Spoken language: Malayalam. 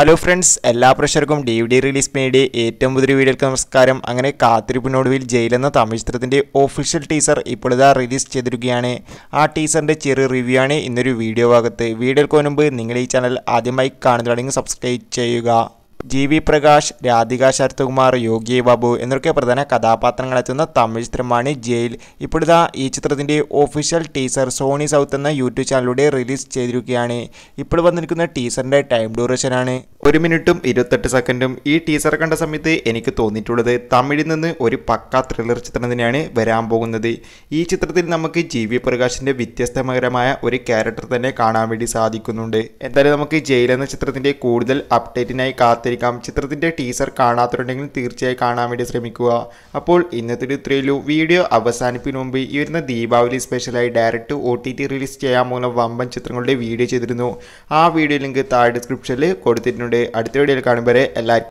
ഹലോ ഫ്രണ്ട്സ് എല്ലാ പ്രഷർക്കും ഡി വി ഡി റിലീസ് മേഡി ഏറ്റവും പുതിയ വീഡിയോക്ക് നമസ്കാരം അങ്ങനെ കാത്തിരിപ്പിനൊടുവിൽ ജയിലെന്ന തമിഴ് ചിത്രത്തിൻ്റെ ഒഫീഷ്യൽ ടീസർ ഇപ്പോഴിതാ റിലീസ് ചെയ്തിരിക്കുകയാണ് ആ ടീസറിൻ്റെ ചെറിയ റിവ്യൂ ആണ് ഇന്നൊരു വീഡിയോ ഭാഗത്ത് വീഡിയോക്ക് മുൻപ് നിങ്ങൾ ഈ ചാനൽ ആദ്യമായി കാണുന്നതാണെങ്കിൽ സബ്സ്ക്രൈബ് ചെയ്യുക ജി വി പ്രകാശ് രാധിക ശരത്കുമാർ യോഗി ബാബു എന്നൊക്കെ പ്രധാന കഥാപാത്രങ്ങളെത്തുന്ന തമിഴ് ചിത്രമാണ് ജയിൽ ഇപ്പോഴത്തെ ഈ ചിത്രത്തിൻ്റെ ഒഫീഷ്യൽ ടീസർ സോണി സൗത്ത് എന്ന യൂട്യൂബ് ചാനലിലൂടെ റിലീസ് ചെയ്തിരിക്കുകയാണ് ഇപ്പോൾ വന്നിരിക്കുന്ന ടീസറിൻ്റെ ടൈം ഡ്യൂറേഷനാണ് ഒരു മിനിറ്റും ഇരുപത്തെട്ട് സെക്കൻഡും ഈ ടീസർ കണ്ട സമയത്ത് എനിക്ക് തോന്നിയിട്ടുള്ളത് തമിഴിൽ നിന്ന് ഒരു പക്ക ത്രില്ലർ ചിത്രം തന്നെയാണ് വരാൻ പോകുന്നത് ഈ ചിത്രത്തിൽ നമുക്ക് ജി വി പ്രകാശിൻ്റെ വ്യത്യസ്തമകരമായ ഒരു ക്യാരക്ടർ തന്നെ കാണാൻ വേണ്ടി സാധിക്കുന്നുണ്ട് എന്തായാലും നമുക്ക് ജയിൽ എന്ന ചിത്രത്തിൻ്റെ കൂടുതൽ അപ്ഡേറ്റിനായി കാത്തിരിക്കാം ചിത്രത്തിൻ്റെ ടീസർ കാണാത്തുണ്ടെങ്കിൽ തീർച്ചയായും കാണാൻ വേണ്ടി ശ്രമിക്കുക അപ്പോൾ ഇന്നത്തെ ഒരു ത്രില്ലു വീഡിയോ അവസാനിപ്പിന് മുമ്പ് ഈ വരുന്ന ദീപാവലി സ്പെഷ്യലായി direct O T T release ചെയ്യാൻ പോകുന്ന വമ്പൻ ചിത്രങ്ങളുടെ വീഡിയോ ചെയ്തിരുന്നു ആ വീഡിയോ ലിങ്ക് താഴെ ഡിസ്ക്രിപ്ഷനിൽ കൊടുത്തിട്ടുണ്ട് അടുത്ത വീഡിയോയിൽ കാണും വരെ എല്ലാവർക്കും